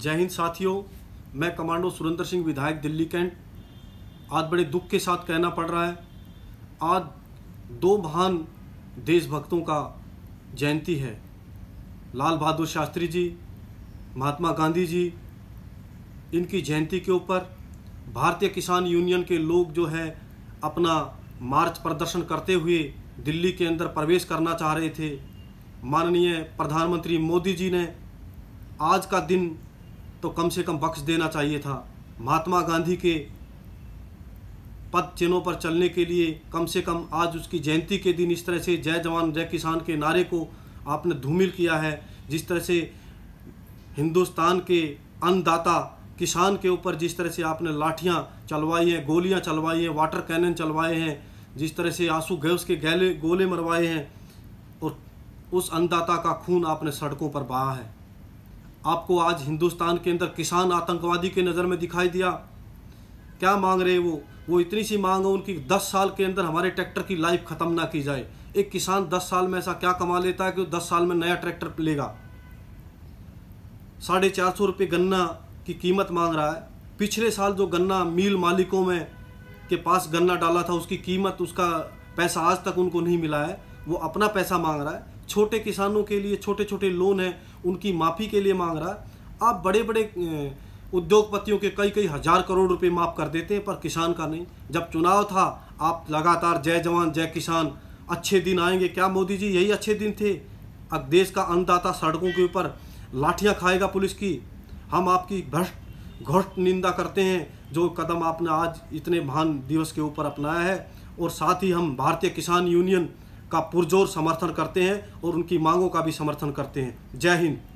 जय हिंद साथियों मैं कमांडो सुरेंद्र सिंह विधायक दिल्ली कैंट आज बड़े दुख के साथ कहना पड़ रहा है आज दो महान देशभक्तों का जयंती है लाल बहादुर शास्त्री जी महात्मा गांधी जी इनकी जयंती के ऊपर भारतीय किसान यूनियन के लोग जो है अपना मार्च प्रदर्शन करते हुए दिल्ली के अंदर प्रवेश करना चाह रहे थे माननीय प्रधानमंत्री मोदी जी ने आज का दिन तो कम से कम बख्श देना चाहिए था महात्मा गांधी के पद चिन्हों पर चलने के लिए कम से कम आज उसकी जयंती के दिन इस तरह से जय जवान जय किसान के नारे को आपने धूमिल किया है जिस तरह से हिंदुस्तान के अन्नदाता किसान के ऊपर जिस तरह से आपने लाठियाँ चलवाई हैं गोलियाँ चलवाई हैं वाटर कैनन चलवाए हैं जिस तरह से आंसू गैस के गैले गोले मरवाए हैं और उस अन्नदाता का खून आपने सड़कों पर बहा है आपको आज हिंदुस्तान के अंदर किसान आतंकवादी के नज़र में दिखाई दिया क्या मांग रहे वो वो इतनी सी मांग है उनकी दस साल के अंदर हमारे ट्रैक्टर की लाइफ ख़त्म ना की जाए एक किसान दस साल में ऐसा क्या कमा लेता है कि वो दस साल में नया ट्रैक्टर लेगा साढ़े चार सौ रुपये गन्ना की कीमत मांग रहा है पिछले साल जो गन्ना मिल मालिकों में के पास गन्ना डाला था उसकी कीमत उसका पैसा आज तक उनको नहीं मिला है वो अपना पैसा मांग रहा है छोटे किसानों के लिए छोटे छोटे लोन हैं उनकी माफ़ी के लिए मांग रहा है आप बड़े बड़े उद्योगपतियों के कई कई हज़ार करोड़ रुपए माफ़ कर देते हैं पर किसान का नहीं जब चुनाव था आप लगातार जय जवान जय किसान अच्छे दिन आएंगे क्या मोदी जी यही अच्छे दिन थे अब देश का अन्नदाता सड़कों के ऊपर लाठियाँ खाएगा पुलिस की हम आपकी भ्रष्ट घोष्ट निंदा करते हैं जो कदम आपने आज इतने महान दिवस के ऊपर अपनाया है और साथ ही हम भारतीय किसान यूनियन का पुरजोर समर्थन करते हैं और उनकी मांगों का भी समर्थन करते हैं जय हिंद